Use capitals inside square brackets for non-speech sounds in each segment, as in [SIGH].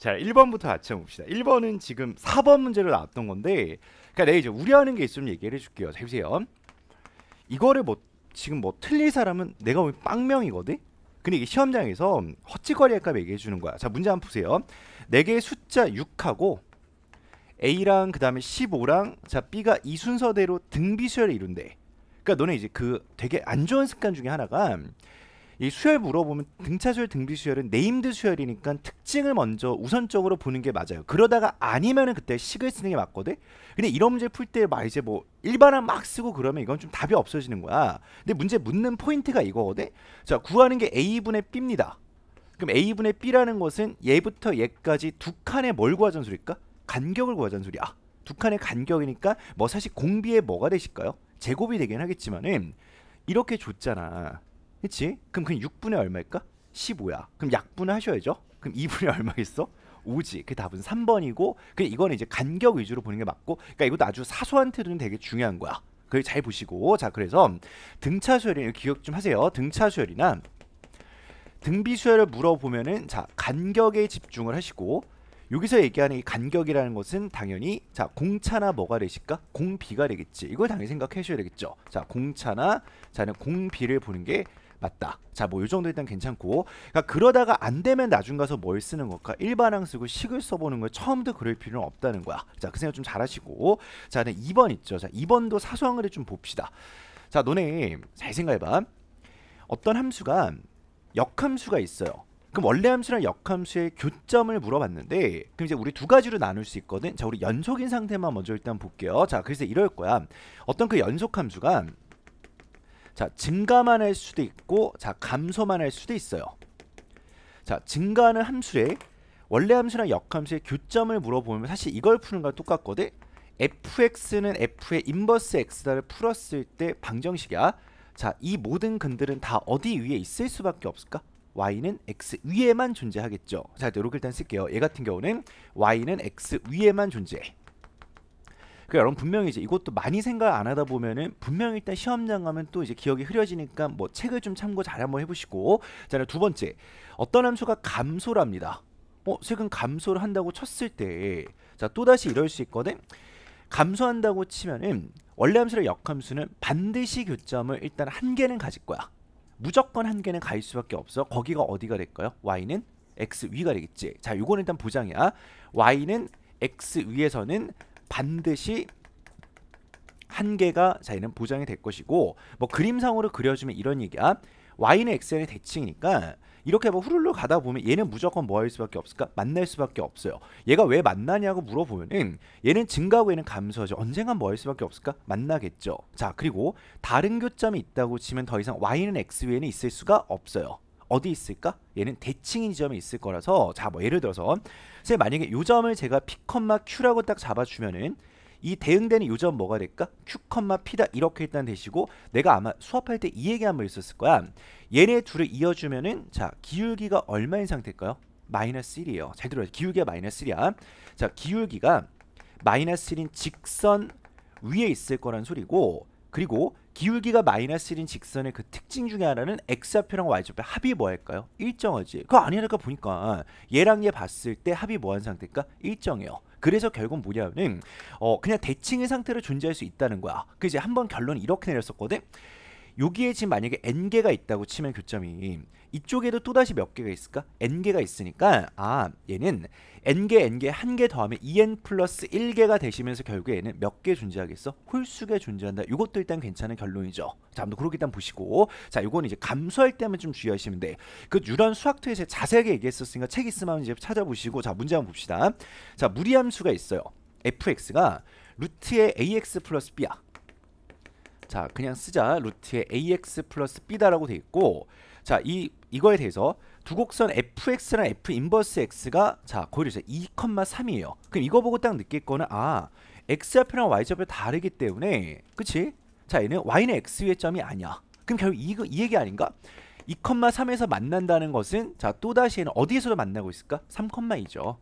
자, 1번부터 같이 봅시다. 1번은 지금 4번 문제로 나왔던 건데 그러니까 내가 이제 우려하는 게 있으면 얘기를 해줄게요. 잘 보세요. 이거를 뭐 지금 뭐 틀릴 사람은 내가 보면 빵명이거든? 근데 이게 시험장에서 헛짓거리 할까 얘기해 주는 거야. 자, 문제 한번 보세요. 4개의 숫자 6하고 A랑 그 다음에 15랑 자 B가 이 순서대로 등비수열을 이룬대. 그러니까 너네 이제 그 되게 안 좋은 습관 중에 하나가 이 수혈 물어보면 등차수혈, 등비수혈은 네임드 수혈이니까 특징을 먼저 우선적으로 보는 게 맞아요. 그러다가 아니면은 그때 식을 쓰는 게 맞거든. 근데 이런 문제 풀때막 이제 뭐 일반화 막 쓰고 그러면 이건 좀 답이 없어지는 거야. 근데 문제 묻는 포인트가 이거거든. 자, 구하는 게 a분의 b입니다. 그럼 a분의 b라는 것은 얘부터 얘까지 두 칸의 뭘 구하자는 소리일까? 간격을 구하자는 소리야. 두 칸의 간격이니까 뭐 사실 공비에 뭐가 되실까요? 제곱이 되긴 하겠지만은 이렇게 줬잖아. 그치? 그럼 그냥 6분의 얼마일까? 15야. 그럼 약분을 하셔야죠. 그럼 2분의 얼마겠어? 5지. 그 답은 3번이고 그 이거는 이제 간격 위주로 보는 게 맞고 그러니까 이것도 아주 사소한 틀은 되게 중요한 거야. 그걸 잘 보시고 자 그래서 등차수열이 기억 좀 하세요. 등차수열이나 등비수열을 물어보면은 자 간격에 집중을 하시고 여기서 얘기하는 이 간격이라는 것은 당연히 자 공차나 뭐가 되실까? 공비가 되겠지. 이걸 당연히 생각하셔야 되겠죠. 자 공차나 자는 공비를 보는 게 맞다. 자, 뭐 요 정도 일단 괜찮고. 그러니까 그러다가 안 되면 나중 가서 뭘 쓰는 것까 일반항 쓰고 식을 써보는 걸 처음부터 그럴 필요는 없다는 거야. 자, 그 생각 좀 잘하시고. 자, 네, 2번 있죠. 자, 2번도 사소한 거를 좀 봅시다. 자, 너네 잘 생각해봐. 어떤 함수가 역함수가 있어요. 그럼 원래 함수랑 역함수의 교점을 물어봤는데 그럼 이제 우리 두 가지로 나눌 수 있거든. 자, 우리 연속인 상태만 먼저 일단 볼게요. 자, 그래서 이럴 거야. 어떤 그 연속 함수가 자, 증가만 할 수도 있고 자, 감소만 할 수도 있어요. 자, 증가하는 함수의 원래 함수랑 역함수의 교점을 물어보면 사실 이걸 푸는 건 똑같거든. fx는 f의 인버스 x다를 풀었을 때 방정식이야. 자, 이 모든 근들은 다 어디 위에 있을 수밖에 없을까? y는 x 위에만 존재하겠죠. 자, 이렇게 일단 쓸게요. 얘 같은 경우는 y는 x 위에만 존재해. 그 여러분 분명히 이제 이것도 많이 생각 안 하다 보면은 분명히 일단 시험장 가면 또 이제 기억이 흐려지니까 뭐 책을 좀 참고 잘 한번 해보시고 자두 번째 어떤 함수가 감소랍니다. 어 최근 감소를 한다고 쳤을 때 자 또다시 이럴 수 있거든 감소한다고 치면은 원래 함수를 역함수는 반드시 교점을 일단 한 개는 가질 거야. 무조건 한 개는 가일 수밖에 없어. 거기가 어디가 될까요? y는 x 위가 되겠지. 자, 요거는 일단 보장이야. y는 x 위에서는 반드시 한계가 자기는 보장이 될 것이고 뭐 그림상으로 그려주면 이런 얘기야 y는 xn의 대칭이니까 이렇게 뭐 후루룩 가다 보면 얘는 무조건 뭐 할 수밖에 없을까? 만날 수밖에 없어요. 얘가 왜 만나냐고 물어보면은 얘는 증가하고 얘는 감소하죠. 언젠간 뭐 할 수밖에 없을까? 만나겠죠. 자 그리고 다른 교점이 있다고 치면 더 이상 y는 x 외에는 있을 수가 없어요. 어디 있을까? 얘는 대칭인 지점이 있을 거라서 자뭐 예를 들어서 선생님 만약에 요 점을 제가 P, Q라고 딱 잡아주면은 이 대응되는 요점 뭐가 될까? Q, P다 이렇게 일단 되시고 내가 아마 수업할 때 이 얘기 한 번 있었을 거야 얘네 둘을 이어주면은 자 기울기가 얼마인 상태일까요? 마이너스 1이에요 잘 들어요 기울기가 마이너스 1이야 자 기울기가 마이너스 1인 직선 위에 있을 거란 소리고 그리고 기울기가 마이너스 1인 직선의 그 특징 중에 하나는 x좌표랑 y좌표 합이 뭐일까요? 일정하지. 그거 아니라니까 보니까 얘랑 얘 봤을 때 합이 뭐한 상태일까? 일정해요. 그래서 결국 뭐냐면은 어 그냥 대칭의 상태로 존재할 수 있다는 거야. 그 이제 한번 결론 이렇게 내렸었거든. 여기에 지금 만약에 n개가 있다고 치면 교점이 이쪽에도 또다시 몇 개가 있을까? n개가 있으니까 아 얘는 n개 n개 한 개 더하면 2n e 플러스 1개가 되시면서 결국에는 몇 개 존재하겠어? 홀수개 존재한다. 이것도 일단 괜찮은 결론이죠. 자, 아무튼 그렇게 일단 보시고 자, 이건 이제 감소할 때만 좀 주의하시면 돼. 그유런수학투에서 자세하게 얘기했었으니까 책 있으면 이제 찾아보시고 자, 문제 한번 봅시다. 자, 무리함수가 있어요. fx가 루트의 ax 플러스 b야. 자, 그냥 쓰자. 루트의 ax 플러스 b다라고 돼 있고 자, 이 이거에 대해서 두 곡선 fx랑 f 인버스 x가 자, 고려를 2,3이에요. 그럼 이거 보고 딱 느낄 거는 아, x좌표랑 y좌표 다르기 때문에 그치? 자, 얘는 y는 x 위의 점이 아니야. 그럼 결국 이, 이 얘기 아닌가? 2,3에서 만난다는 것은 자, 또다시 얘는 어디에서도 만나고 있을까? 3,2죠.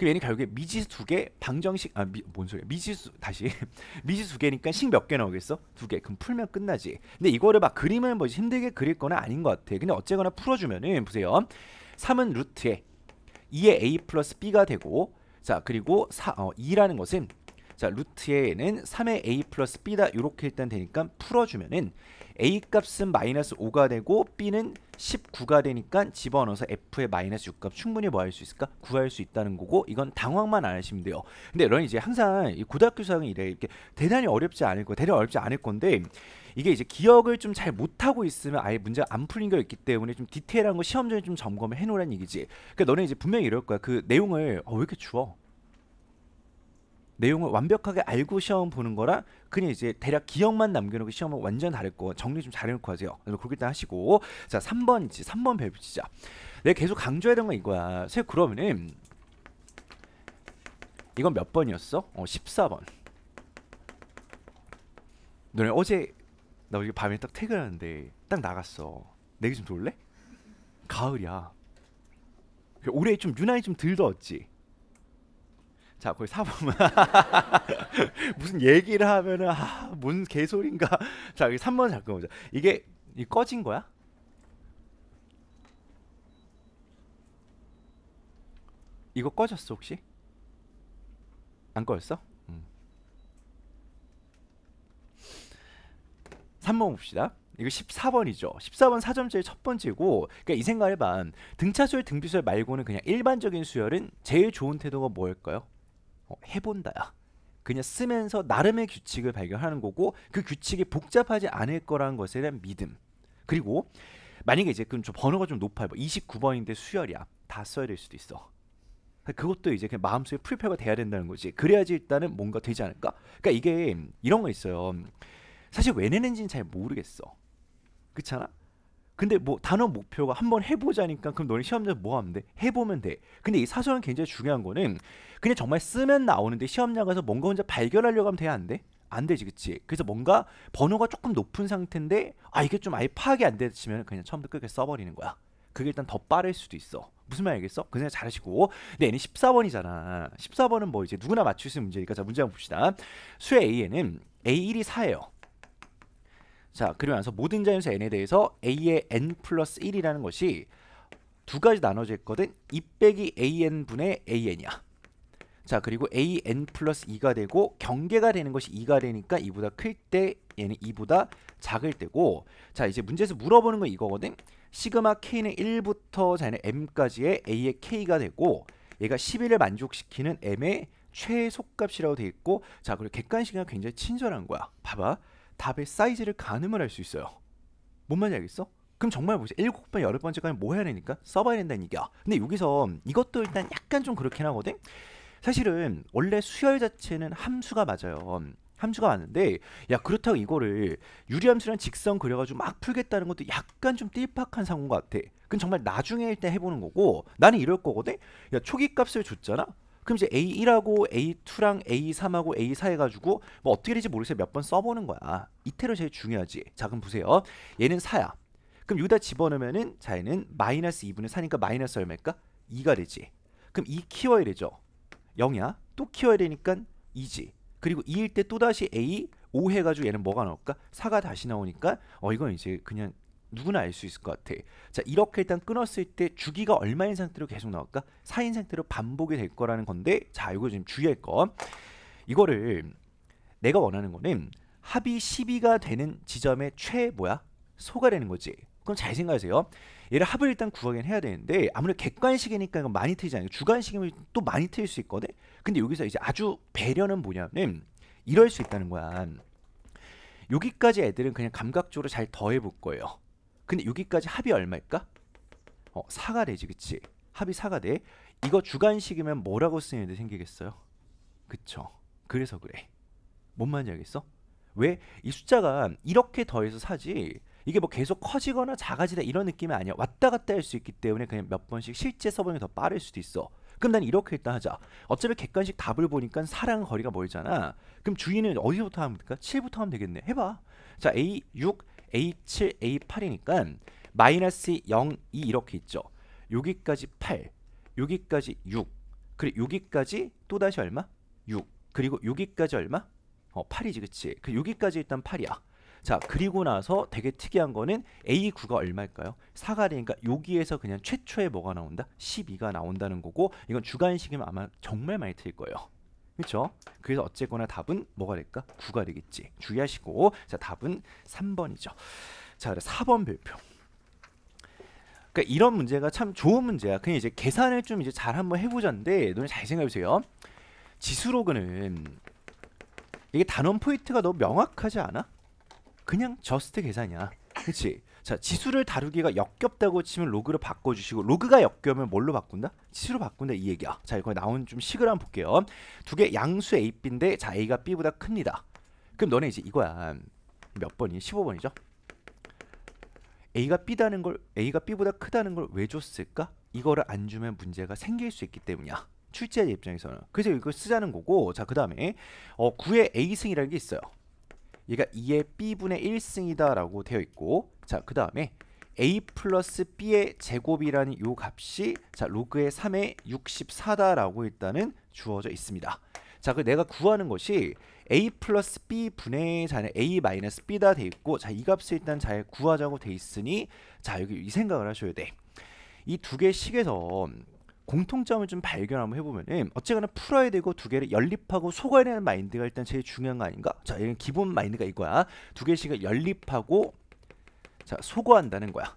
그럼 얘는 결국에 미지 수두 개, 방정식 아 뭔 소리야? 미지수 다시 [LAUGHS] 미지수 개니까 식 몇 개 나오겠어? 두 개. 그럼 풀면 끝나지. 근데 이거를 막 그림을 뭐 힘들게 그릴 거나 아닌 것 같아. 근데 어쨌거나 풀어주면은 보세요. 3은 루트에 2에 a 플러스 b가 되고 자 그리고 4, 어, 2라는 것은 자 루트에는 3에 a 플러스 b다 이렇게 일단 되니까 풀어주면은 a 값은 마이너스 5가 되고 b는 19가 되니까 집어넣어서 F의 마이너스 6값 충분히 뭐 할 수 있을까? 구할 수 있다는 거고 이건 당황만 안 하시면 돼요. 근데 런 이제 항상 고등학교 수학은 이래 이렇게 대단히 어렵지 않을 거, 대단히 어렵지 않을 건데 이게 이제 기억을 좀 잘 못하고 있으면 아예 문제가 안 풀린 게 있기 때문에 좀 디테일한 거 시험 전에 좀 점검을 해놓으라는 얘기지. 그러니까 너네 이제 분명히 이럴 거야. 그 내용을 어, 왜 이렇게 주워? 내용을 완벽하게 알고 시험 보는 거랑 그냥 이제 대략 기억만 남겨놓고 시험은 완전 다를거 정리 좀 잘해놓고 하세요. 그렇게 일단 하시고 자 3번이지 3번 배우시자. 내가 계속 강조했던 건 이거야. 새 그러면은 이건 몇 번이었어? 어 14번. 너네 어제 나 어제 밤에 딱 퇴근하는데 딱 나갔어. 내게 좀 놀래? 가을이야. 올해 좀 유난히 좀 들더웠지. 자, 거기 사보면 [LAUGHS] 무슨 얘기를 하면은 아, 뭔개소리인가 [LAUGHS] 자, 여기 3번 잠깐 보자. 이게 이 꺼진 거야? 이거 꺼졌어 혹시? 안 꺼졌어? 음. 3번 봅시다. 이거 14번이죠. 14번 4점제의 첫 번째고 그러니까 이 생각을 해봐. 등차수열, 등비수열 말고는 그냥 일반적인 수열은 제일 좋은 태도가 뭘까요? 어, 해본다야. 그냥 쓰면서 나름의 규칙을 발견하는 거고 그 규칙이 복잡하지 않을 거라는 것에 대한 믿음. 그리고 만약에 이제 그럼 좀 번호가 좀 높아요. 29번인데 뭐 수열이야. 다 써야 될 수도 있어. 그러니까 그것도 이제 그냥 마음속에 풀패가 돼야 된다는 거지. 그래야지 일단은 뭔가 되지 않을까? 그러니까 이게 이런 거 있어요. 사실 왜 내는지는 잘 모르겠어. 그렇잖아? 근데 뭐 단어 목표가 한번 해보자니까 그럼 너는 시험장뭐 하면 돼? 해보면 돼. 근데 이 사설은 굉장히 중요한 거는 그냥 정말 쓰면 나오는데 시험장 가서 뭔가 혼자 발견하려고 하면 돼야 안 돼? 안 되지 그치 그래서 뭔가 번호가 조금 높은 상태인데 아 이게 좀 아예 파악이 안 되시면 그냥 처음부터 끝까지 써버리는 거야 그게 일단 더 빠를 수도 있어 무슨 말 알겠어? 그냥 잘하시고 근데 얘는 14번이잖아 14번은 뭐 이제 누구나 맞출 수 있는 문제니까 자 문제 한번 봅시다 수의 A에는 A1이 4예요 자 그러면서 모든 자연수 n에 대해서 a의 n 플러스 1이라는 것이 두 가지 나눠져 있거든 2 빼기 an분의 an이야 자 그리고 an 플러스 2가 되고 경계가 되는 것이 2가 되니까 2보다클 때 얘는 2보다 작을 때고 자 이제 문제에서 물어보는 건 이거거든 시그마 k는 1부터 자는 m까지의 a의 k가 되고 얘가 11을 만족시키는 m의 최소값이라고 돼 있고 자 그리고 객관식이랑 굉장히 친절한 거야 봐봐 답의 사이즈를 가늠을 할 수 있어요. 뭔 말인지 알겠어? 그럼 정말 보세요. 일곱 번, 여덟 번째까지 뭐 해야 되니까? 써봐야 된다는 얘기야. 근데 여기서 이것도 일단 약간 좀 그렇긴 하거든? 사실은 원래 수열 자체는 함수가 맞아요. 함수가 맞는데 야 그렇다고 이거를 유리함수랑 직선 그려가지고 막 풀겠다는 것도 약간 좀띠박한 상황 인것 같아. 그건 정말 나중에 일단 해보는 거고 나는 이럴 거거든? 야 초기값을 줬잖아? 그럼 이제 A1하고 A2랑 A3하고 A4 해가지고 뭐 어떻게 될지 모르겠어요. 몇 번 써보는 거야. 이태로 제일 중요하지. 자 그럼 보세요. 얘는 4야. 그럼 여기다 집어넣으면은 자 얘는 마이너스 2분의 4니까 마이너스 얼마일까? 2가 되지. 그럼 2 키워야 되죠. 0이야. 또 키워야 되니까 2지. 그리고 2일 때 또다시 A 5 해가지고 얘는 뭐가 나올까? 4가 다시 나오니까 어 이건 이제 그냥 누구나 알 수 있을 것 같아. 자, 이렇게 일단 끊었을 때 주기가 얼마인 상태로 계속 나올까? 4인 상태로 반복이 될 거라는 건데 자, 이거 지금 주의할 거. 이거를 내가 원하는 거는 합이 12가 되는 지점의 최 뭐야? 소가 되는 거지. 그럼 잘 생각하세요. 얘를 합을 일단 구하긴 해야 되는데 아무래도 객관식이니까 이건 많이 틀리지않아요 주관식이면 또 많이 틀릴 수 있거든. 근데 여기서 이제 아주 배려는 뭐냐면 이럴 수 있다는 거야. 여기까지 애들은 그냥 감각적으로 잘 더해 볼 거예요. 근데 여기까지 합이 얼마일까? 어, 4가 되지 그치? 합이 4가 돼. 이거 주관식이면 뭐라고 쓰는 애들 생기겠어요? 그쵸. 그래서 그래. 뭔 말인지 알겠어? 왜? 이 숫자가 이렇게 더해서 사지 이게 뭐 계속 커지거나 작아지다 이런 느낌이 아니야. 왔다 갔다 할 수 있기 때문에 그냥 몇 번씩 실제 써보는 게 더 빠를 수도 있어. 그럼 난 이렇게 일단 하자. 어차피 객관식 답을 보니까 사랑 거리가 멀잖아. 그럼 주인은 어디부터 하면 될까 7부터 하면 되겠네. 해봐. 자, A 6, A7, A8이니까 마이너스 0, 2 이렇게 있죠. 여기까지 8, 여기까지 6, 그리고 여기까지 또다시 얼마? 6, 그리고 여기까지 얼마? 어, 8이지 그치? 그 여기까지 일단 8이야. 자 그리고 나서 되게 특이한 거는 A9가 얼마일까요? 4가 되니까 여기에서 그냥 최초에 뭐가 나온다? 12가 나온다는 거고 이건 주관식이면 아마 정말 많이 틀릴 거예요. 그렇죠? 그래서 어쨌거나 답은 뭐가 될까? 9가 되겠지. 주의하시고 자 답은 3번이죠. 자 4번 별표. 그러니까 이런 문제가 참 좋은 문제야. 그냥 이제 계산을 좀 이제 잘 한번 해보자는데 눈에 잘 생각해보세요. 지수로그는 이게 단원 포인트가 너무 명확하지 않아? 그냥 저스트 계산이야. 그렇지? 자 지수를 다루기가 역겹다고 치면 로그로 바꿔주시고 로그가 역겹면 뭘로 바꾼다? 지수로 바꾼다 이 얘기야 자 이거 나온 좀 식을 한번 볼게요 두 개 양수 AB인데 자 A가 B보다 큽니다 그럼 너네 이제 이거야 몇 번이? 15번이죠 A가 B다는 걸 A가 B보다 크다는 걸 왜 줬을까? 이거를 안 주면 문제가 생길 수 있기 때문이야 출제자 입장에서는 그래서 이걸 쓰자는 거고 자 그 다음에 어, 9의 A승이라는 게 있어요 얘가 2의 b분의 1승이다라고 되어 있고 자 그 다음에 a 플러스 b의 제곱이라는 요 값이 자 로그의 3의 64다라고 일단은 주어져 있습니다. 자, 그 내가 구하는 것이 a 플러스 b 분의 자는 a 마이너스 b다 돼 있고 자, 이 값을 일단 잘 구하자고 돼 있으니 자, 여기 이 생각을 하셔야 돼. 이 두 개식에서 의 공통점을 좀 발견 한번 해보면 어쨌거나 풀어야 되고 두 개를 연립하고 속아야 되는 마인드가 일단 제일 중요한 거 아닌가? 자, 이건 기본 마인드가 이거야. 두 개씩을 연립하고 자, 소거한다는 거야.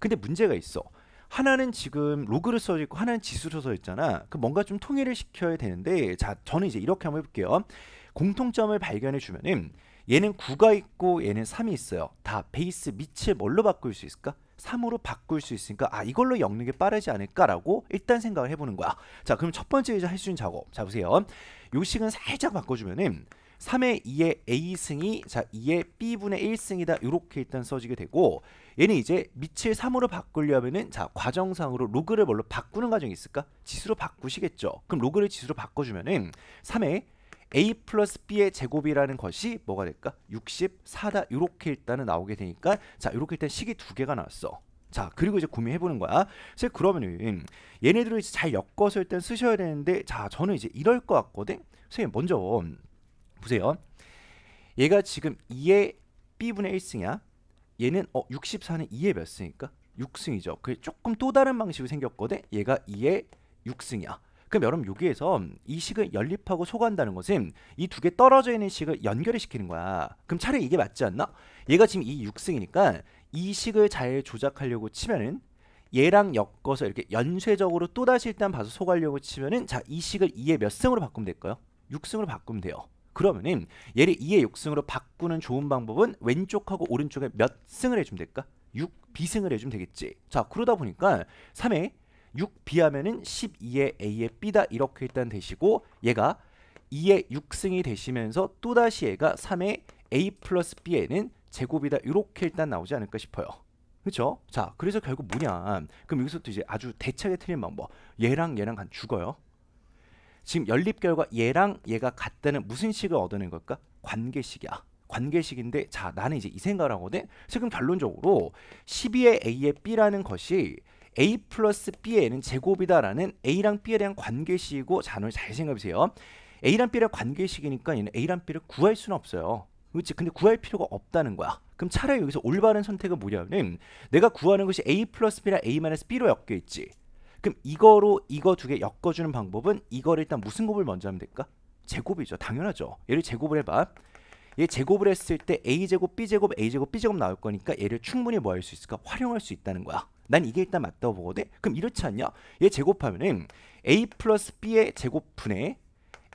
근데 문제가 있어. 하나는 지금 로그를 써져 있고 하나는 지수로 써 있잖아. 그 뭔가 좀 통일을 시켜야 되는데 자, 저는 이제 이렇게 한번 해볼게요. 공통점을 발견해 주면은 얘는 9가 있고 얘는 3이 있어요. 다 베이스 밑을 뭘로 바꿀 수 있을까? 3으로 바꿀 수 있으니까 아 이걸로 엮는 게 빠르지 않을까라고 일단 생각을 해보는 거야. 자 그럼 첫 번째 이제 할 수 있는 작업. 자 보세요. 요식은 살짝 바꿔주면은 3의 2의 a승이 자 2의 b분의 1승이다 이렇게 일단 써지게 되고 얘는 이제 밑을 3으로 바꾸려면은 자 과정상으로 로그를 뭘로 바꾸는 과정이 있을까? 지수로 바꾸시겠죠. 그럼 로그를 지수로 바꿔주면은 3의 a 플러스 b의 제곱이라는 것이 뭐가 될까? 64다. 이렇게 일단은 나오게 되니까 자 이렇게 일단 식이 두 개가 나왔어. 자 그리고 이제 구매해보는 거야 그래서 그러면은 얘네들을 이제 잘 엮어서 일단 쓰셔야 되는데 자 저는 이제 이럴 것 같거든 선생님 먼저 보세요 얘가 지금 2의 b분의 1승이야 얘는 어 64는 2의 몇 승이니까 6승이죠 그게 조금 또 다른 방식으로 생겼거든 얘가 2의 6승이야 그럼 여러분 여기에서 이 식을 연립하고 소거한다는 것은 이 두 개 떨어져 있는 식을 연결을 시키는 거야. 그럼 차라리 이게 맞지 않나? 얘가 지금 이 6승이니까 이 식을 잘 조작하려고 치면은 얘랑 엮어서 이렇게 연쇄적으로 또다시 일단 봐서 소거하려고 치면은 자 이 식을 2의 몇 승으로 바꾸면 될까요? 6승으로 바꾸면 돼요. 그러면은 얘를 2의 6승으로 바꾸는 좋은 방법은 왼쪽하고 오른쪽에 몇 승을 해주면 될까? 6비승을 해주면 되겠지. 자 그러다 보니까 3의 6b하면은 12의 a의 b다 이렇게 일단 되시고 얘가 2의 6승이 되시면서 또다시 얘가 3의 a 플러스 b에는 제곱이다 이렇게 일단 나오지 않을까 싶어요. 그렇죠? 자, 그래서 결국 뭐냐? 그럼 여기서부터 이제 아주 대차게 틀린 방법. 얘랑 얘랑 간 죽어요. 지금 연립 결과 얘랑 얘가 같다는 무슨 식을 얻어낸 걸까? 관계식이야. 관계식인데 자 나는 이제 이 생각을 하거든 지금 결론적으로 12의 a의 b라는 것이 a 플러스 b에는 제곱이다라는 a랑 b에 대한 관계식이고 자, 어를잘 생각해보세요. a랑 b랑 관계식이니까 얘는 a랑 b를 구할 수는 없어요. 그렇지? 근데 구할 필요가 없다는 거야. 그럼 차라리 여기서 올바른 선택은 뭐냐면 내가 구하는 것이 a 플러스 b랑 a 마이너스 b로 엮여 있지. 그럼 이거로 이거 두 개 엮어주는 방법은 이거를 일단 무슨 곱을 먼저 하면 될까? 제곱이죠. 당연하죠. 얘를 제곱을 해봐. 얘 제곱을 했을 때 a제곱 b제곱 a제곱 b제곱 나올 거니까 얘를 충분히 뭐 할 수 있을까? 활용할 수 있다는 거야. 난 이게 일단 맞다고 보거든. 그럼 이렇지 않냐? 얘 제곱하면은 a 플러스 b의 제곱분의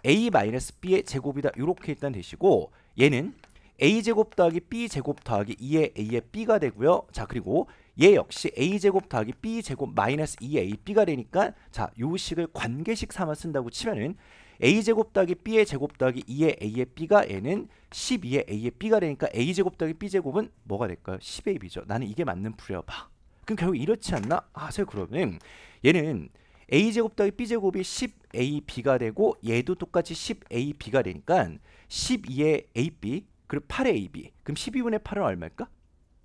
a 마이너스 b의 제곱이다. 이렇게 일단 되시고 얘는 a 제곱 더하기 b 제곱 더하기 2의 a의 b가 되고요. 자 그리고 얘 역시 a 제곱 더하기 b 제곱 마이너스 2의 ab가 되니까 자요 식을 관계식 삼아 쓴다고 치면은 a 제곱 더하기 b의 제곱 더하기 2의 a의 b가 얘는 12의 a의 b가 되니까 a 제곱 더하기 b 제곱은 뭐가 될까요? 1 0의 b 죠 나는 이게 맞는 풀이야 봐. 그럼 결국 이렇지 않나? 하세요. 아, 그러면 얘는 a제곱 더 b제곱이 10ab가 되고 얘도 똑같이 10ab가 되니까 12의 ab 그리고 8 ab 그럼 12분의 8은 얼마일까?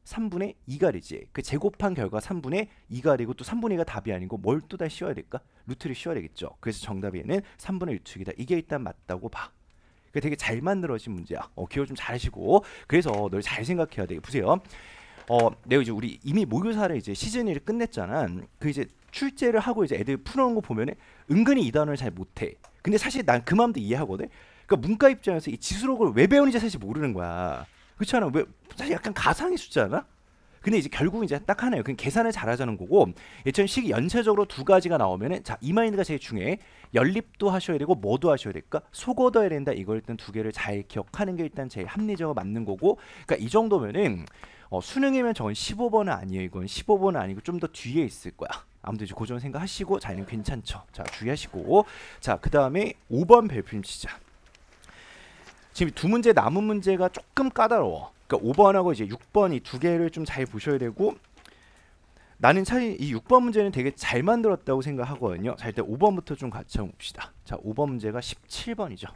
3분의 2가 되지. 그 제곱한 결과 3분의 2가 되고 또 3분의 2가 답이 아니고 뭘또다 씌워야 될까? 루트를 씌워야 되겠죠. 그래서 정답이 는 3분의 6축이다. 이게 일단 맞다고 봐. 그 되게 잘 만들어진 문제야. 어, 기억 좀 잘하시고 그래서 널잘 생각해야 돼. 보세요. 어 내가 이제 우리 이미 모교사를 이제 시즌 1을 끝냈잖아. 그 이제 출제를 하고 이제 애들 풀어놓은 거 보면은 은근히 이 단어를 잘 못해. 근데 사실 난 그 마음도 이해하거든. 그러니까 문과 입장에서 이 지수록을 왜 배우는지 사실 모르는 거야. 그렇잖아. 왜 사실 약간 가상의 숫자잖아 근데 이제 결국 이제 딱 하나예요. 그냥 계산을 잘하자는 거고 예전 식 연쇄적으로 두 가지가 나오면은 자이 마인드가 제일 중요해. 연립도 하셔야 되고 뭐도 하셔야 될까? 그러니까 속어둬야 된다. 이걸 일단 두 개를 잘 기억하는 게 일단 제일 합리적으로 맞는 거고. 그러니까 이 정도면은 어, 수능이면 저건 15번은 아니에요. 이건 15번은 아니고 좀 더 뒤에 있을 거야. 아무튼 이제 고전 생각하시고 자리는 괜찮죠. 자 주의하시고 자그 다음에 5번 배필 치자. 지금 두 문제 남은 문제가 조금 까다로워. 그러니까 5번하고 이제 6번 이두 개를 좀 잘 보셔야 되고 나는 사실 이 6번 문제는 되게 잘 만들었다고 생각하거든요. 자 일단 5번부터 좀 같이 봅시다. 자 5번 문제가 17번이죠.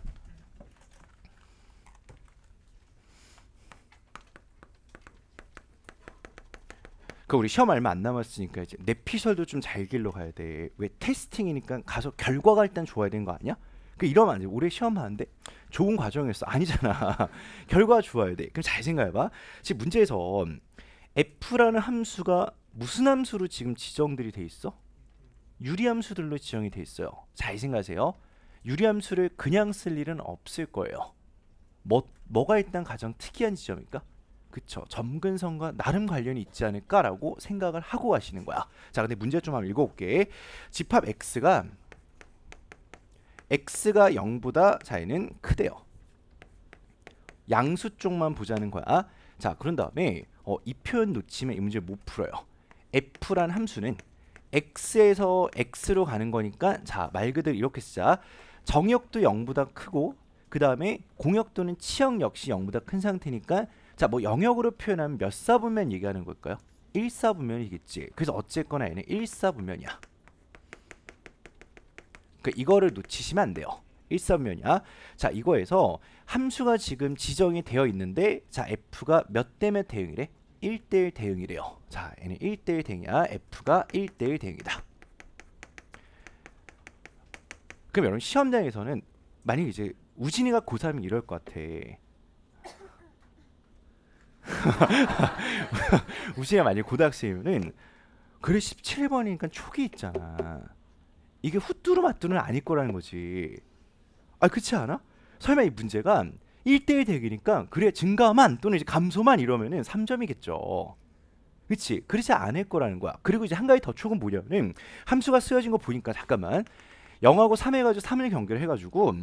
그 우리 시험 얼마 안 남았으니까 이제 내피셜도 좀 잘 길러 가야 돼. 왜 테스팅이니까 가서 결과가 일단 좋아야 되는 거 아니야? 그 이러면 안 돼. 올해 시험하는데 좋은 과정이었어. 아니잖아. [LAUGHS] 결과 좋아야 돼. 그럼 잘 생각해봐. 지금 문제에서 f라는 함수가 무슨 함수로 지금 지정들이 돼 있어? 유리함수들로 지정이 돼 있어요. 잘 생각하세요. 유리함수를 그냥 쓸 일은 없을 거예요. 뭐, 뭐가 일단 가장 특이한 지점일까? 그쵸 점근성과 나름 관련이 있지 않을까라고 생각을 하고 하시는 거야 자 근데 문제 좀 한번 읽어볼게 집합 x가 x가 0보다 자에는 크대요 양수 쪽만 보자는 거야 자 그런 다음에 어, 이 표현 놓치면 이 문제 못 풀어요 f란 함수는 x에서 x로 가는 거니까 자말 그대로 이렇게 쓰자 정역도 0보다 크고 그 다음에 공역도는 치역 역시 0보다 큰 상태니까 자, 뭐 영역으로 표현하면 몇 사분면 얘기하는 걸까요? 1사분면이겠지. 그래서 어쨌거나 얘는 1사분면이야. 그러니까 이거를 놓치시면 안 돼요. 1사분면이야. 자, 이거에서 함수가 지금 지정이 되어 있는데 자, f가 몇대면 대응이래? 1대1 대응이래요. 자, 얘는 1대1 대응이야. f가 1대1 대응이다. 그럼 여러분 시험장에서는 만약에 이제 우진이가 고3이 이럴 것 같아. [LAUGHS] 우시가 만약 고등학생이면은 그래 17번이니까 초기 있잖아. 이게 후뚜루마뚜루는 아닐 거라는 거지. 아 그렇지 않아? 설마 이 문제가 1대1 대기니까 그래 증가만 또는 이제 감소만 이러면은 3점이겠죠. 그렇지 그렇지 않을 거라는 거야. 그리고 이제 한가지 더 촉은 뭐냐면 함수가 쓰여진 거 보니까 잠깐만 0하고 3 해가지고 3을 경계를 해가지고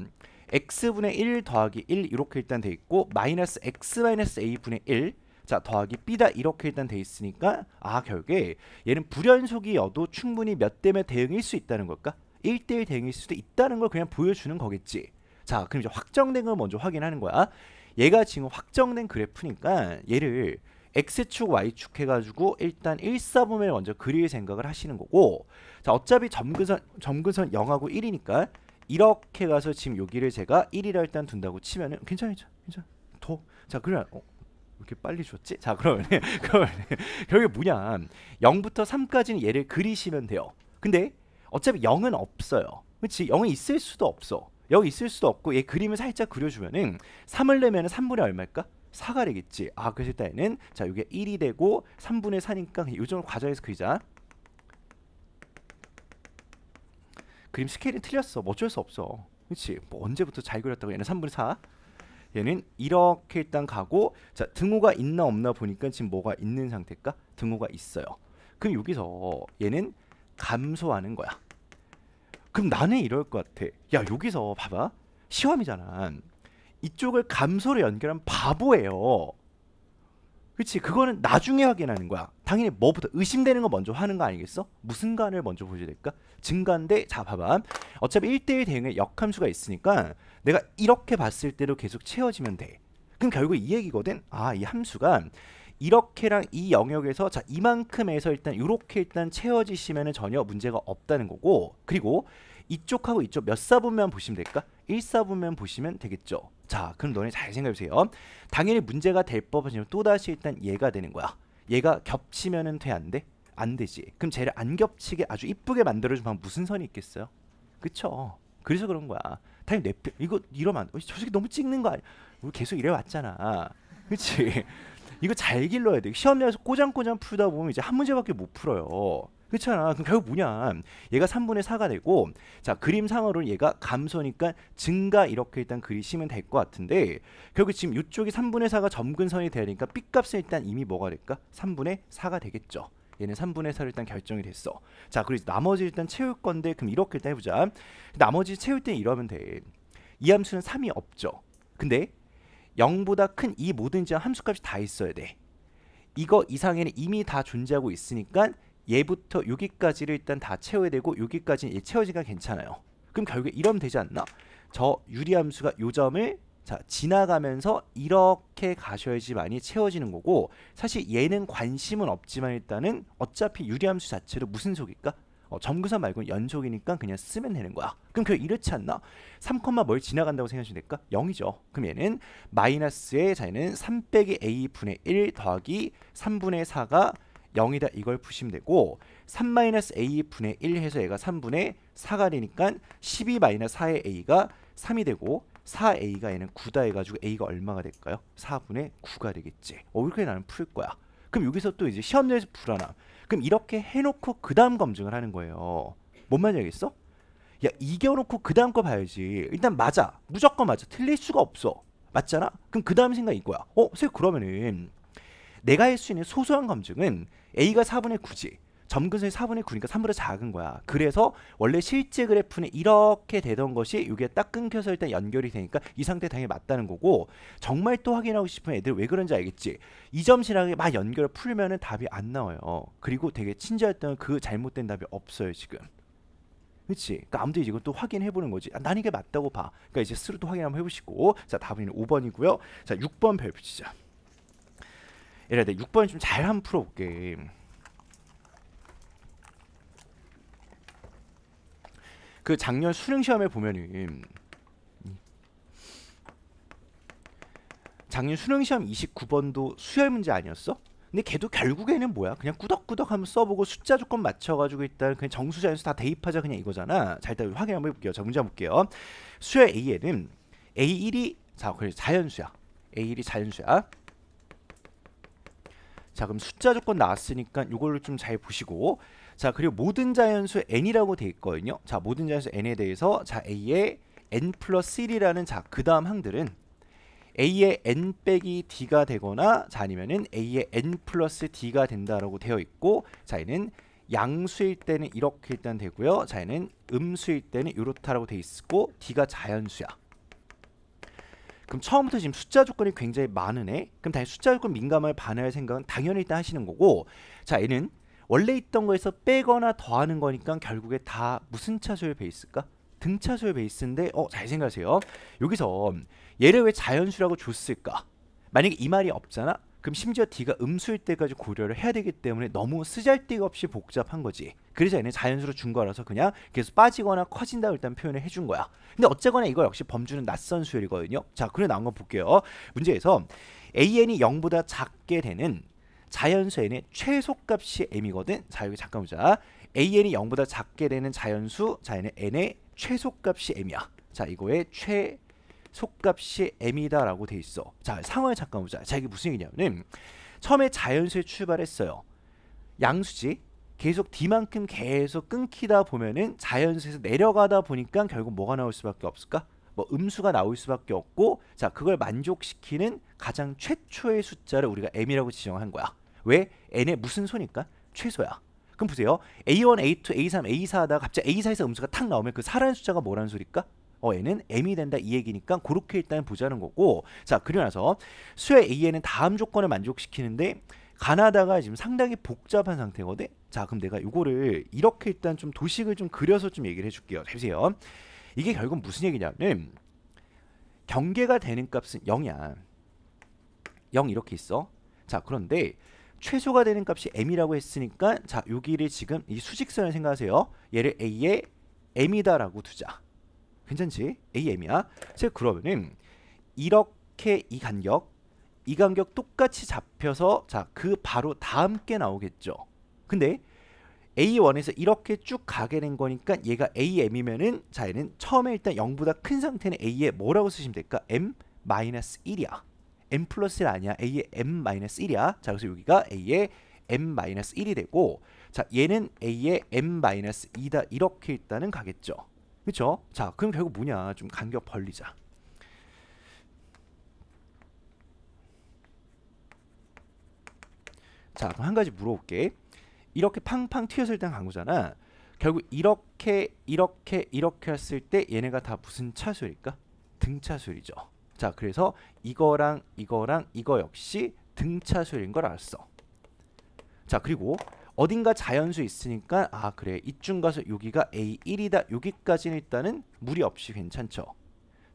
x분의 1 더하기 1 이렇게 일단 돼 있고 마이너스 x 마이너스 a분의 1 자, 더하기 b다 이렇게 일단 돼 있으니까 아, 결국에 얘는 불연속이어도 충분히 몇대면 대응일 수 있다는 걸까? 1대1 대응일 수도 있다는 걸 그냥 보여주는 거겠지. 자, 그럼 이제 확정된 걸 먼저 확인하는 거야. 얘가 지금 확정된 그래프니까 얘를 x축 y축 해가지고 일단 1사분면을 먼저 그릴 생각을 하시는 거고 자 어차피 점근선 점근선 0하고 1이니까 이렇게 가서 지금 여기를 제가 1이라 일단 둔다고 치면은 괜찮죠 괜찮 더자 그냥 어, 이렇게 빨리 줬지? 자 그러면 [LAUGHS] 그러면 결국 뭐냐 0부터 3까지는 얘를 그리시면 돼요 근데 어차피 0은 없어요 그렇지 0은 있을 수도 없어 여기 있을 수도 없고 얘 그림을 살짝 그려주면은 3을 내면 은 3분의 얼마일까? 4가 되겠지 아그랬을때단은자 이게 1이 되고 3분의 4니까 요점을 과정에서 그리자 그림 스케일이 틀렸어. 뭐 어쩔 수 없어. 그렇지? 뭐 언제부터 잘 그렸다고 얘는 3분의 4. 얘는 이렇게 일단 가고 자 등호가 있나 없나 보니까 지금 뭐가 있는 상태일까? 등호가 있어요. 그럼 여기서 얘는 감소하는 거야. 그럼 나는 이럴 것 같아. 야 여기서 봐봐. 시험이잖아. 이쪽을 감소로 연결한 바보예요. 그렇지 그거는 나중에 확인하는 거야 당연히 뭐부터 의심되는 거 먼저 하는 거 아니겠어? 무슨 간을 먼저 보셔야 될까? 증가인데 자 봐봐 어차피 1대1 대응에 역함수가 있으니까 내가 이렇게 봤을 때로 계속 채워지면 돼 그럼 결국 이 얘기거든 아 이 함수가 이렇게랑 이 영역에서 자 이만큼에서 일단 이렇게 일단 채워지시면 전혀 문제가 없다는 거고 그리고 이쪽하고 이쪽 몇 사분면 보시면 될까? 1사분면 보시면 되겠죠. 자, 그럼 너네 잘 생각해보세요. 당연히 문제가 될법은 또다시 일단 얘가 되는 거야. 얘가 겹치면은 돼 안 돼? 안 되지. 그럼 쟤를 안 겹치게 아주 이쁘게 만들어주면 무슨 선이 있겠어요? 그쵸? 그래서 그런 거야. 당연히 내 표, 이거 이러면 안, 돼. 저 새끼 너무 찍는 거 아니야? 우리 계속 이래 왔잖아. 그치? [LAUGHS] 이거 잘 길러야 돼. 시험에서 꼬장꼬장 풀다 보면 이제 한 문제밖에 못 풀어요. 그렇잖아. 그럼 결국 뭐냐? 얘가 3분의 4가 되고 자 그림상으로는 얘가 감소니까 증가 이렇게 일단 그리시면 될 것 같은데 결국 지금 이쪽이 3분의 4가 점근선이 되니까 B값은 일단 이미 뭐가 될까? 3분의 4가 되겠죠. 얘는 3분의 4를 일단 결정이 됐어. 자 그리고 나머지 일단 채울 건데 그럼 이렇게 일단 해보자. 나머지 채울 때 이러면 돼. 이 함수는 3이 없죠. 근데 0보다 큰 이 모든 지함수값이 다 있어야 돼. 이거 이상에는 이미 다 존재하고 있으니까 얘부터 여기까지를 일단 다 채워야 되고 여기까지는 채워지가 괜찮아요. 그럼 결국에 이러면 되지 않나? 저 유리함수가 요점을 자 지나가면서 이렇게 가셔야지 많이 채워지는 거고 사실 얘는 관심은 없지만 일단은 어차피 유리함수 자체로 무슨 속일까? 어, 점근선 말고 연속이니까 그냥 쓰면 되는 거야. 그럼 그 이렇지 않나? 3, 뭘 지나간다고 생각하시면 될까? 0이죠. 그럼 얘는 마이너스의 자에는 3 빼기 a 분의 1 더하기 3분의 4가 0이다 이걸 푸시면 되고 3-a분의 1 해서 얘가 3분의 4가 되니까 12-4의 a가 3이 되고 4a가 얘는 9다 해가지고 a가 얼마가 될까요? 4분의 9가 되겠지. 어, 이렇게 나는 풀 거야. 그럼 여기서 또 이제 시험에서 내 불안함. 그럼 이렇게 해놓고 그 다음 검증을 하는 거예요. 뭔 말인지 알겠어? 야 이겨놓고 그 다음 거 봐야지. 일단 맞아. 무조건 맞아. 틀릴 수가 없어. 맞잖아? 그럼 그 다음 생각이 이거야. 어? 선쌤 그러면은 내가 할 수 있는 소소한 검증은 A가 4분의 9지. 점근선이 4분의 9니까 3보다 작은 거야. 그래서 원래 실제 그래프는 이렇게 되던 것이 이게 딱 끊겨서 일단 연결이 되니까 이 상태 당연히 맞다는 거고 정말 또 확인하고 싶은 애들 왜 그런지 알겠지. 이점실하게 막 연결을 풀면은 답이 안 나와요. 그리고 되게 친절했던 그 잘못된 답이 없어요 지금. 그치? 그러니까 아무튼 이제 이또 확인해 보는 거지. 아, 난 이게 맞다고 봐. 그러니까 이제 스스로 또 확인 한번 해보시고 자 답은 5번이고요. 자 6번 펼치자. 이래야 돼 6번 좀 잘 한번 풀어볼게 그 작년 수능시험에 보면은 작년 수능시험 29번도 수열 문제 아니었어? 근데 걔도 결국에는 뭐야? 그냥 꾸덕꾸덕 한번 써보고 숫자 조건 맞춰가지고 일단 그냥 정수 자연수 다 대입하자 그냥 이거잖아. 자 일단 확인 한번 해볼게요. 자 문제 한번 볼게요. 수열 A에는 A1이 자 그래 자연수야. A1이 자연수야. 자 그럼 숫자 조건 나왔으니까 이걸 좀잘 보시고 자 그리고 모든 자연수 n이라고 돼 있거든요. 자 모든 자연수 n에 대해서 자 a의 n 플러스 1이라는 자 그 다음 항들은 a의 n 빼기 d가 되거나 자 아니면은 a의 n 플러스 d가 된다라고 되어 있고 자 얘는 양수일 때는 이렇게 일단 되고요. 자 얘는 음수일 때는 이렇다라고 돼 있고 d가 자연수야. 그럼 처음부터 지금 숫자 조건이 굉장히 많으네. 그럼 당연히 숫자 조건 민감을 반할 생각은 당연히 일단 하시는 거고 자 얘는 원래 있던 거에서 빼거나 더하는 거니까 결국에 다 무슨 차수에 베이스일까? 등차수열 베이스인데 어 잘 생각하세요. 여기서 얘를 왜 자연수라고 줬을까? 만약에 이 말이 없잖아? 그럼 심지어 D가 음수일 때까지 고려를 해야 되기 때문에 너무 쓰잘데기 없이 복잡한 거지. 그래서 얘는 자연수로 준 거라서 그냥 계속 빠지거나 커진다 고 일단 표현을 해준 거야. 근데 어쨌거나 이거 역시 범주는 낯선 수열이거든요. 자, 그래 나온 거 볼게요. 문제에서 an이 0보다 작게 되는 자연수 n의 최소값이 m이거든. 자, 여기 잠깐 보자. an이 0보다 작게 되는 자연수, 자, n의 최소값이 m이야. 자, 이거의 최 속값이 m이다라고 돼 있어. 자 상황을 잠깐 보자. 자 이게 무슨 얘기냐면 처음에 자연수에 출발했어요. 양수지 계속 d만큼 계속 끊기다 보면은 자연수에서 내려가다 보니까 결국 뭐가 나올 수밖에 없을까? 뭐 음수가 나올 수밖에 없고 자 그걸 만족시키는 가장 최초의 숫자를 우리가 m이라고 지정한 거야. 왜? n의 무슨 소니까? 최소야. 그럼 보세요. a1, a2, a3, a4 하다가 갑자기 a4에서 음수가 탁 나오면 그 사라는 숫자가 뭐라는 소리일까? 어, N은 M이 된다 이 얘기니까 그렇게 일단 보자는 거고 자 그리고 나서 수의 A에는 다음 조건을 만족시키는데 가나다가 지금 상당히 복잡한 상태거든 자 그럼 내가 이거를 이렇게 일단 좀 도식을 좀 그려서 좀 얘기를 해줄게요 해 보세요 이게 결국 무슨 얘기냐면 경계가 되는 값은 0이야 0 이렇게 있어 자 그런데 최소가 되는 값이 m이라고 했으니까 자 여기를 지금 이 수직선을 생각하세요 얘를 a의 m이다라고 두자 괜찮지? AM이야. 즉 그러면은 이렇게 이 간격, 이 간격 똑같이 잡혀서 자그 바로 다음 게 나오겠죠. 근데 A1에서 이렇게 쭉 가게 된 거니까 얘가 AM이면은 자 얘는 처음에 일단 0보다 큰 상태는 A에 뭐라고 쓰시면 될까? M 1이야. M 플러스 1 아니야. A의 M 1이야. 자 그래서 여기가 A의 M 1이 되고 자 얘는 A의 M 2다 이렇게 일단은 가겠죠. 그렇죠? 자, 그럼 결국 뭐냐? 좀 간격 벌리자. 자, 그럼 한 가지 물어볼게. 이렇게 팡팡 튀었을 때 강구잖아. 결국 이렇게 이렇게 이렇게 했을 때 얘네가 다 무슨 차수일까? 등차수이죠. 자, 그래서 이거랑 이거랑 이거 역시 등차수인 걸 알았어. 자, 그리고 어딘가 자연수 있으니까 아 그래 이쯤 가서 여기가 A1이다 여기까지는 일단은 무리 없이 괜찮죠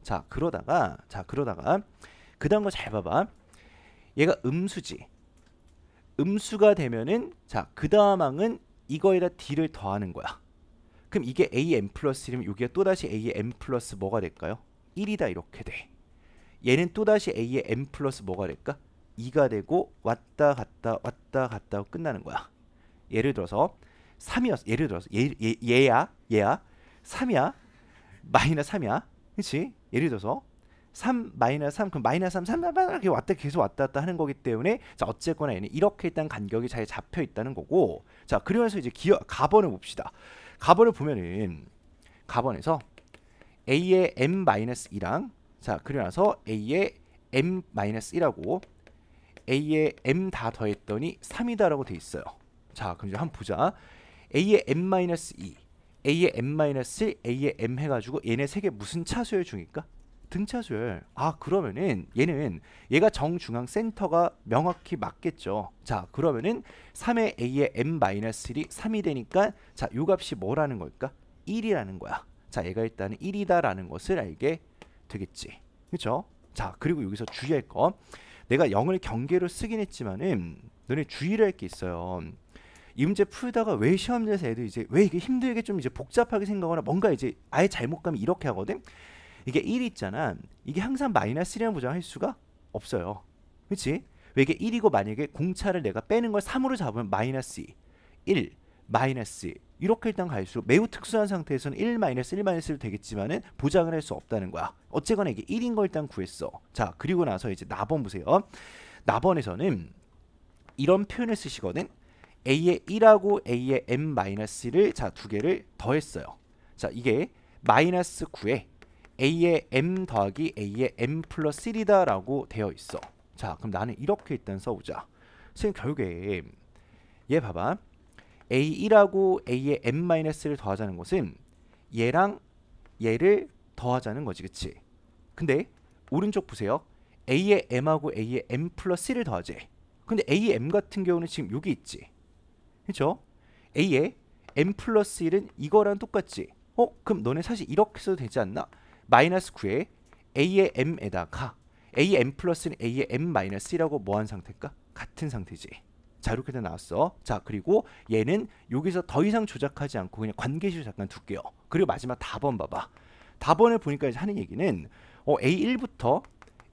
자 그러다가 자 그러다가 그 다음 거 잘 봐봐 얘가 음수지 음수가 되면은 자 그 다음 항은 이거에다 D를 더하는 거야 그럼 이게 AM 플러스 이면 여기가 또다시 AM 플러스 뭐가 될까요? 1이다 이렇게 돼 얘는 또다시 a M 플러스 뭐가 될까? 2가 되고 왔다 갔다 왔다 갔다 끝나는 거야 예를 들어서 3이었 어 예를 들어서 예, 예, 얘야 얘야 3이야 마이너 3이야 그렇지 예를 들어서 3마이너3 그럼 마이너 3, 3 3 이렇게 왔다 계속 왔다 갔다 하는 거기 때문에 자 어쨌거나 얘는 이렇게 일단 간격이 잘 잡혀 있다는 거고 자 그러면서 이제 기어 가번을 봅시다 가번을 보면은 가번에서 a의 m 마이너스 2랑 자 그러면서 a의 m 마이너스 1하고 a의 m 다 더했더니 3이다라고 돼 있어요 자, 그럼 이제 한번 보자. a의 m 2 e. a의 m 1 a의 m 해가지고 얘네 세 개 무슨 차수열 중일까? 등차수열. 아 그러면은 얘는 얘가 정중앙 센터가 명확히 맞겠죠. 자 그러면은 3의 a의 m-1이 3이 되니까 자요 값이 뭐라는 걸까? 1이라는 거야. 자 얘가 일단 1이다라는 것을 알게 되겠지. 그쵸? 자 그리고 여기서 주의할 거. 내가 0을 경계로 쓰긴 했지만은 너네 주의를 할 게 있어요. 임제 풀다가 왜 시험제에서 애들 이제 왜 이게 힘들게 좀 이제 복잡하게 생각하거나 뭔가 이제 아예 잘못 가면 이렇게 하거든. 이게 1 있잖아. 이게 항상 마이너스 1이라는 보장할 수가 없어요. 그렇지? 왜 이게 1이고 만약에 공차를 내가 빼는 걸 3으로 잡으면 마이너스 1, 마이너스 이렇게 일단 갈수록 매우 특수한 상태에서는 1 마이너스 1 마이너스로 되겠지만은 보장을 할 수 없다는 거야. 어쨌거나 이게 1인 걸 일단 구했어. 자, 그리고 나서 이제 나번 보세요. 나번에서는 이런 표현을 쓰시거든. a의 1하고 a의 m-1을 자두 개를 더했어요. 자 이게 마이너스 9에 a의 m 더하기 a의 m 플러스 1이다 라고 되어 있어. 자 그럼 나는 이렇게 일단 써보자. 선생님 결국에 얘 봐봐. a1하고 a의 m-를 더하자는 것은 얘랑 얘를 더하자는 거지 그치? 근데 오른쪽 보세요. a의 m하고 a의 m 플러스 1을 더하지. 근데 a의 m 같은 경우는 지금 여기 있지. 그렇죠? A에 m 플러스 1은 이거랑 똑같지. 어? 그럼 너네 사실 이렇게 써도 되지 않나? 마이너스 9에 A의 M에다가 A의 M 플러스는 A의 M 마이너스 1하고 뭐한 상태일까? 같은 상태지. 자 이렇게 다 나왔어. 자 그리고 얘는 여기서 더 이상 조작하지 않고 그냥 관계식으로 잠깐 둘게요. 그리고 마지막 답번 봐봐. 답번을 보니까 이제 하는 얘기는 어, A1부터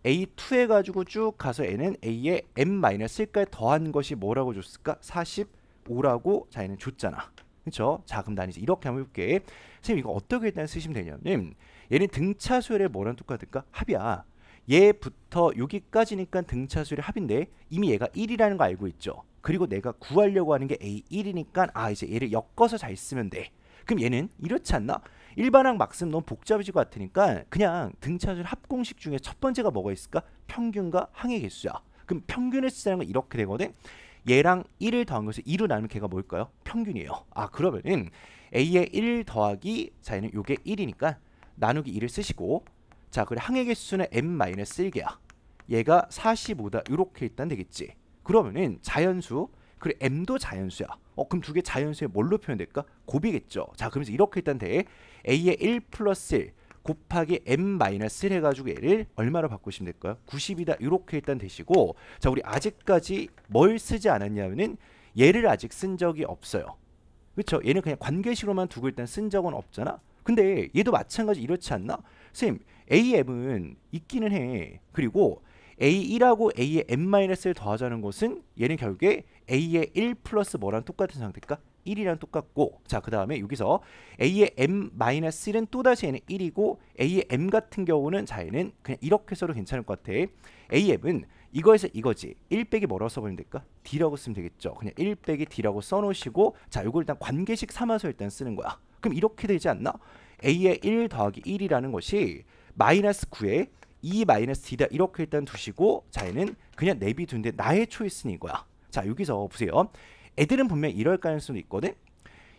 A2 해가지고 쭉 가서 N은 A의 M-1까지 더한 것이 뭐라고 줬을까? 40 5라고 자기는 줬잖아. 그쵸 자, 그럼 난 이제 이렇게 한번 해볼게. 선생님 이거 어떻게 일단 쓰시면 되냐면 얘는 등차수열의 뭐랑 똑같을까? 합이야. 얘부터 여기까지니까 등차수열의 합인데 이미 얘가 1이라는 거 알고 있죠. 그리고 내가 구하려고 하는 게 A1이니까 아 이제 얘를 엮어서 잘 쓰면 돼. 그럼 얘는 이렇지 않나? 일반항 막 쓰면 너무 복잡해질 것 같으니까 그냥 등차수열 합공식 중에 첫 번째가 뭐가 있을까? 평균과 항의 개수야. 그럼 평균을 쓰자는 건 이렇게 되거든. 얘랑 1을 더한 것을 2로 나누면 걔가 뭘까요? 평균이에요. 아 그러면은 A의 1 더하기 자 얘는 요게 1이니까 나누기 2를 쓰시고 자 그래 항의 개수는 n-1개야. 얘가 45다 이렇게 일단 되겠지. 그러면은 자연수 그리고 m도 자연수야. 어 그럼 두 개 자연수에 뭘로 표현될까? 곱이겠죠. 자 그러면서 이렇게 일단 돼. a의 1 플러스 1 곱하기 m-1 해가지고 얘를 얼마로 바꾸시면 될까요? 90이다 이렇게 일단 되시고 자 우리 아직까지 뭘 쓰지 않았냐면은 얘를 아직 쓴 적이 없어요. 그렇죠? 얘는 그냥 관계식으로만 두고 일단 쓴 적은 없잖아. 근데 얘도 마찬가지 이렇지 않나? 선생님 AM은 있기는 해. 그리고 A1하고 A의 m 를 더하자는 것은 얘는 결국에 A의 1 플러스 뭐랑 똑같은 상태일까? 1이랑 똑같고 자 그 다음에 여기서 a의 m-1은 또다시 얘는 1이고 a의 m 같은 경우는 자 얘는 그냥 이렇게 써도 괜찮을 것 같아 am은 이거에서 이거지 1 빼기 뭐라고 써보면 될까? d라고 쓰면 되겠죠 그냥 1 빼기 d라고 써놓으시고 자 이걸 일단 관계식 삼아서 일단 쓰는 거야 그럼 이렇게 되지 않나? a의 1 더하기 1이라는 것이 마이너스 9에 2 마이너스 d다 이렇게 일단 두시고 자 얘는 그냥 내비둔데 나의 초이스는 이거야 자 여기서 보세요 애들은 분명 이럴 가능성도 있거든.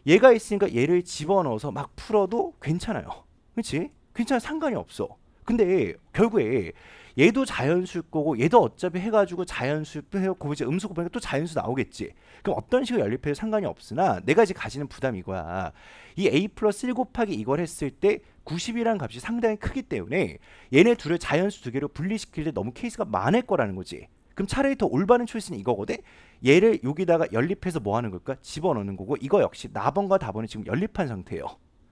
얘가 있으니까 얘를 집어넣어서 막 풀어도 괜찮아요. 그렇지? 괜찮아 상관이 없어. 근데 결국에 얘도 자연수일 거고 얘도 어차피 해가지고 자연수 해고 이제 음수 곱하니까 또 자연수 나오겠지. 그럼 어떤 식으로 연립해도 상관이 없으나 내가 이제 가지는 부담이 거야. 이 a 플러스 1 곱하기 이걸 했을 때 90이라는 값이 상당히 크기 때문에 얘네 둘을 자연수 두 개로 분리시킬 때 너무 케이스가 많을 거라는 거지. 그럼 차라리 더 올바른 초이스는 이거거든. 얘를 여기다가 연립해서 뭐 하는 걸까? 집어넣는 거고 이거 역시 나번과 다번이 지금 연립한 상태예요.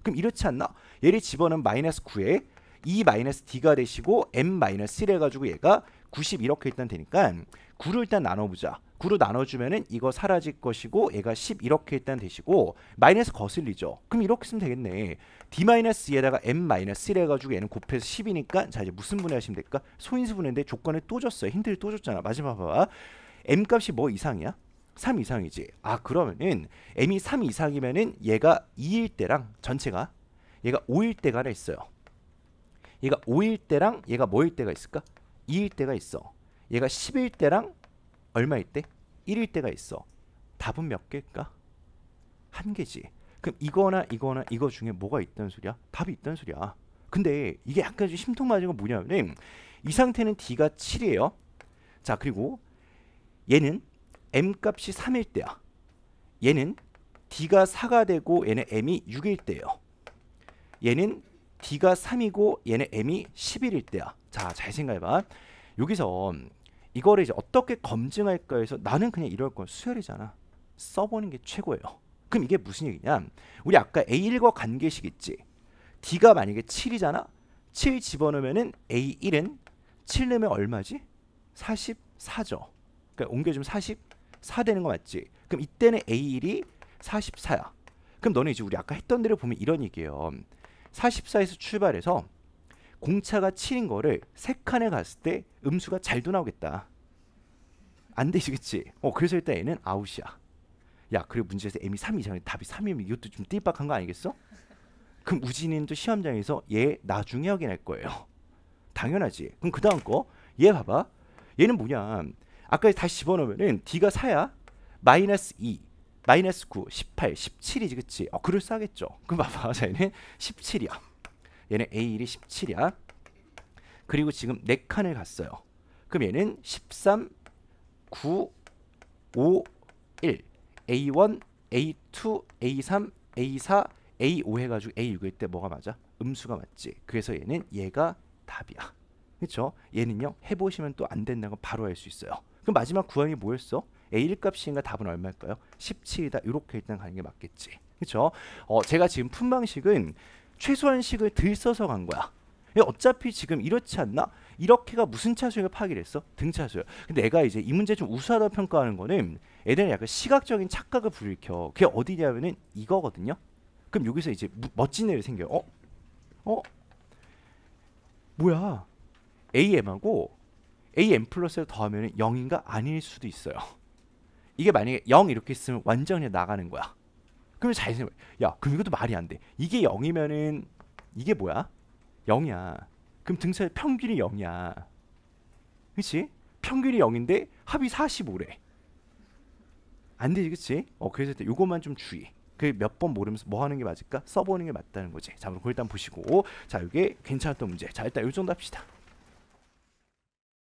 그럼 이렇지 않나? 얘를 집어넣은 마이너스 9에 e 마이너스 d가 되시고 m 마이너스 1 해가지고 얘가 90 이렇게 일단 되니까 9를 일단 나눠보자. 9로 나눠주면은 이거 사라질 것이고 얘가 10 이렇게 일단 되시고 마이너스 거슬리죠. 그럼 이렇게 쓰면 되겠네. d-e에다가 m-1 해가지고 얘는 곱해서 10이니까 자 이제 무슨 분해하시면 될까? 소인수 분해인데 조건을 또 줬어요. 힌트를 또 줬잖아. 마지막 봐봐. m값이 뭐 이상이야? 3 이상이지. 아 그러면은 m이 3 이상이면은 얘가 2일 때랑 전체가 얘가 5일 때가 하나 있어요. 얘가 5일 때랑 얘가 뭐일 때가 있을까? 2일 때가 있어. 얘가 10일 때랑 얼마일 때? 1일 때가 있어. 답은 몇 개일까? 한 개지. 그럼 이거나 이거나 이거 중에 뭐가 있단 소리야? 답이 있단 소리야. 근데 이게 약간 좀 심통 맞은 건 뭐냐면 이 상태는 D가 7이에요. 자 그리고 얘는 M값이 3일 때야. 얘는 D가 4가 되고 얘는 M이 6일 때예요. 얘는 D가 3이고 얘는 M이 11일 때야. 자 잘 생각해봐. 여기서 이거를 이제 어떻게 검증할까 해서 나는 그냥 이럴 걸 수혈이잖아. 써보는 게 최고예요. 그럼 이게 무슨 얘기냐? 우리 아까 A1과 관계식 있지. D가 만약에 7이잖아. 7집어넣으면 A1은 7 넣으면 얼마지? 44죠. 그러니까 옮겨주면 44 되는 거 맞지? 그럼 이때는 A1이 44야. 그럼 너는 이제 우리 아까 했던 대로 보면 이런 얘기예요. 44에서 출발해서 공차가 7인 거를 3칸에 갔을 때 음수가 잘도 나오겠다. 안 되시겠지? 어 그래서 일단 얘는 아웃이야. 야 그리고 문제에서 m이 3 이상이 답이 3이면 이것도 좀 띠박한 거 아니겠어? 그럼 우진이는 또 시험장에서 얘 나중에 확인할 거예요. 당연하지. 그럼 그 다음 거 얘 봐봐. 얘는 뭐냐? 아까 다시 집어넣으면은 d가 4야. 마이너스 2, 마이너스 9, 18, 17이지 그치? 어 그럴싸하겠죠. 그럼 봐봐. 자 얘는 17이야. 얘는 A1이 17이야. 그리고 지금 4칸을 갔어요. 그럼 얘는 13, 9, 5, 1 A1, A2, A3, A4, A5 해가지고 A6일 때 뭐가 맞아? 음수가 맞지. 그래서 얘는 얘가 답이야. 그렇죠? 얘는요. 해보시면 또 안된다고 바로 알 수 있어요. 그럼 마지막 구함이 뭐였어? A1 값인가 답은 얼마일까요? 17이다. 이렇게 일단 가는 게 맞겠지. 그렇죠? 어, 제가 지금 푼 방식은 최소한식을 들써서 간 거야. 예, 어차피 지금 이렇지 않나? 이렇게가 무슨 차수익을 파기를 했어? 등차수요. 근데 내가 이제 이 문제 좀 우수하다 고 평가하는 거는 애들은 약간 시각적인 착각을 불일켜. 그게 어디냐면은 이거거든요. 그럼 여기서 이제 멋진 애를 생겨요. 어? 어? 뭐야? AM하고 AM 플러스를 더하면 0인가 아닐 수도 있어요. 이게 만약에 0 이렇게 있으면 완전히 나가는 거야. 그럼 자연스레 야 그럼 이것도 말이 안 돼. 이게 0이면은 이게 뭐야? 0이야. 그럼 등차의 평균이 0이야. 그치? 평균이 0인데 합이 45래. 안 되지 그치? 어 그래서 일단 요것만 좀 주의. 그 몇 번 모르면서 뭐 하는 게 맞을까? 써보는 게 맞다는 거지. 자 그럼 일단 보시고 자 이게 괜찮았던 문제. 자 일단 요 정도 합시다.